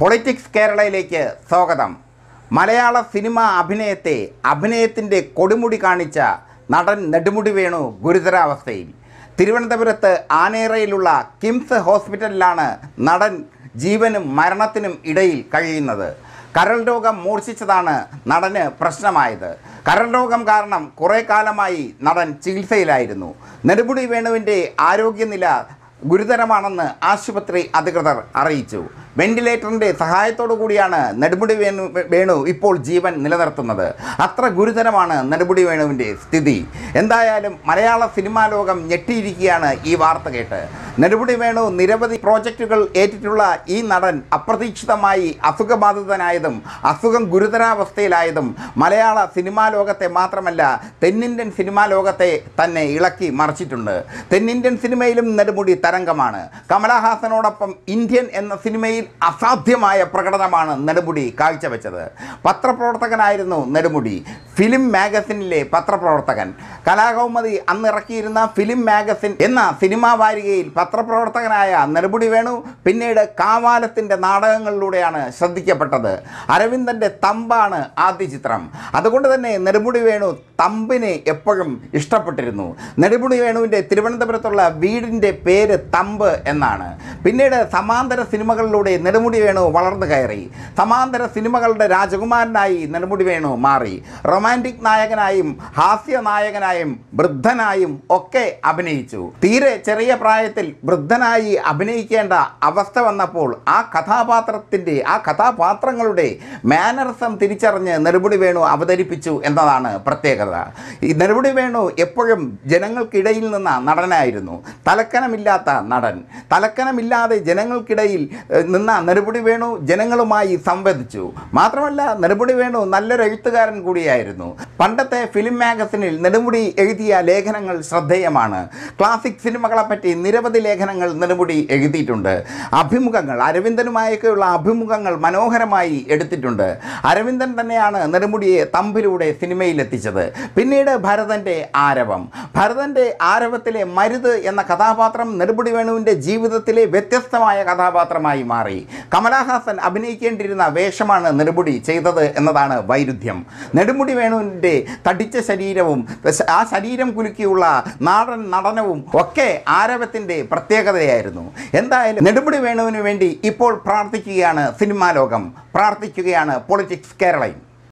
politics കേരളയിലേക്ക് സ്വാഗതം മലയാള cinema അഭിനയത്തെ അഭിനയത്തിൻ്റെ കൊടുമുടി കാണിച്ച നടൻ നെടുമുടി വേണു ഗുരുതരാവസ്ഥയിൽ തിരുവനന്തപുരത്ത് ആനേറയിലുള്ള കിംസ് ഹോസ്പിറ്റലിലാണ് നടൻ ജീവനും മരണത്തിനും ഇടയിൽ കഴിയുന്നത് കരൾ രോഗം മൂർച്ഛിച്ചതാണ് നടന് പ്രശ്നമായത് കരൾ രോഗം കാരണം കുറേ കാലമായി നടൻ ചികിത്സയിലായിരുന്നു നെടുമുടി വേണുവിൻ്റെ ആരോഗ്യനില ഗുരുതരമാണെന്ന് ആശുപത്രി അധികൃതർ അറിയിച്ചു വെന്റിലേറ്ററിൻ്റെ സഹായത്തോടു കൂടിയാണ് നെടുമുടി വേണു വേണു ഇപ്പോൾ ജീവൻ നിലനിർത്തുന്നത് അത്ര ഗുരുതരമാണ് നെടുമുടി വേണുവിൻ്റെ സ്ഥിതി എന്തായാലും മലയാള സിനിമാ ലോകം ഞെട്ടിയിരിക്കുകയാണ് ഈ വാർത്ത കേട്ട് നെടുമുടി വേണു നിരവധി പ്രോജക്റ്റുകൾ ഏറ്റിട്ടുള്ള ഈ നടൻ അപ്രതീക്ഷിതമായി അസുഖബാധിതനായതും അസുഖം ഗുരുതരാവസ്ഥയിലായതും മലയാള സിനിമാ ലോകത്തെ മാത്രമല്ല തെന്നിന്ത്യൻ സിനിമാ ലോകത്തെ തന്നെ ഇളക്കി മറിച്ചിട്ടുണ്ട് തെന്നിന്ത്യൻ സിനിമയിലും നെടുമുടി തരംഗമാണ് കമലഹാസനോടൊപ്പം ഇന്ത്യൻ എന്ന സിനിമയിൽ അസാധ്യമായ പ്രകടനമാണ് നെടുമുടി കാഴ്ചവെച്ചത് പത്രപ്രവർത്തകനായിരുന്നു നെടുമുടി ഫിലിം മാഗസിനിലെ പത്രപ്രവർത്തകൻ കലാകൗമതി അന്നിറക്കിയിരുന്ന ഫിലിം മാഗസിൻ എന്ന സിനിമാ വാരികയിൽ പത്രപ്രവർത്തകനായ നെടുപുടി വേണു പിന്നീട് കാവാലത്തിൻ്റെ നാടകങ്ങളിലൂടെയാണ് ശ്രദ്ധിക്കപ്പെട്ടത് അരവിന്ദൻ്റെ തമ്പാണ് ആദ്യ ചിത്രം അതുകൊണ്ട് തന്നെ നെടുമുടി വേണു തമ്പിനെ എപ്പോഴും ഇഷ്ടപ്പെട്ടിരുന്നു നെടുമുടി വേണുവിൻ്റെ തിരുവനന്തപുരത്തുള്ള വീടിൻ്റെ പേര് തമ്പ് എന്നാണ് പിന്നീട് സമാന്തര സിനിമകളിലൂടെ നെടുമുടി വേണു വളർന്നു കയറി സമാന്തര സിനിമകളുടെ രാജകുമാരനായി നെടുമുടി വേണു മാറി റൊമാൻ റൊമാൻറ്റിക് നായകനായും ഹാസ്യ നായകനായും വൃദ്ധനായും ഒക്കെ അഭിനയിച്ചു തീരെ ചെറിയ പ്രായത്തിൽ വൃദ്ധനായി അഭിനയിക്കേണ്ട അവസ്ഥ വന്നപ്പോൾ ആ കഥാപാത്രത്തിൻ്റെ ആ കഥാപാത്രങ്ങളുടെ മാനറിസം തിരിച്ചറിഞ്ഞ് നെടുപുടി വേണു അവതരിപ്പിച്ചു എന്നതാണ് പ്രത്യേകത ഈ നെടുപുടി വേണു എപ്പോഴും ജനങ്ങൾക്കിടയിൽ നിന്ന നടനായിരുന്നു തലക്കനമില്ലാത്ത നടൻ തലക്കനമില്ലാതെ ജനങ്ങൾക്കിടയിൽ നിന്ന നെടുപുടി വേണു ജനങ്ങളുമായി സംവദിച്ചു മാത്രമല്ല നെടുപുടി വേണു നല്ലൊരു എഴുത്തുകാരൻ കൂടിയായിരുന്നു ഉണ്ടായിരുന്നു പണ്ടത്തെ ഫിലിം മാഗസിനിൽ നെടുമുടി എഴുതിയ ലേഖനങ്ങൾ ശ്രദ്ധേയമാണ് ക്ലാസിക് സിനിമകളെപ്പറ്റി നിരവധി ലേഖനങ്ങൾ നെടുമുടി എഴുതിയിട്ടുണ്ട് അഭിമുഖങ്ങൾ അരവിന്ദനുമായൊക്കെയുള്ള അഭിമുഖങ്ങൾ മനോഹരമായി എടുത്തിട്ടുണ്ട് അരവിന്ദൻ തന്നെയാണ് നെടുമുടിയെ തമ്പിലൂടെ സിനിമയിലെത്തിച്ചത് പിന്നീട് ഭരതൻ്റെ ആരവം ഭരതൻ്റെ ആരവത്തിലെ മരുത് എന്ന കഥാപാത്രം നെടുമുടി വേണുവിൻ്റെ ജീവിതത്തിലെ വ്യത്യസ്തമായ കഥാപാത്രമായി മാറി കമലഹാസൻ അഭിനയിക്കേണ്ടിയിരുന്ന വേഷമാണ് നെടുമുടി ചെയ്തത് എന്നതാണ് വൈരുദ്ധ്യം നെടുമുടി വേണുവിൻ്റെ തടിച്ച ശരീരവും ആ ശരീരം കുലുക്കിയുള്ള നാടൻ നടനവും ഒക്കെ ആരവത്തിൻ്റെ പ്രത്യേകതയായിരുന്നു എന്തായാലും നെടുമുടി വേണുവിന് വേണ്ടി ഇപ്പോൾ പ്രാർത്ഥിക്കുകയാണ് സിനിമാ ലോകം പ്രാർത്ഥിക്കുകയാണ് പൊളിറ്റിക്സ് കേരളയും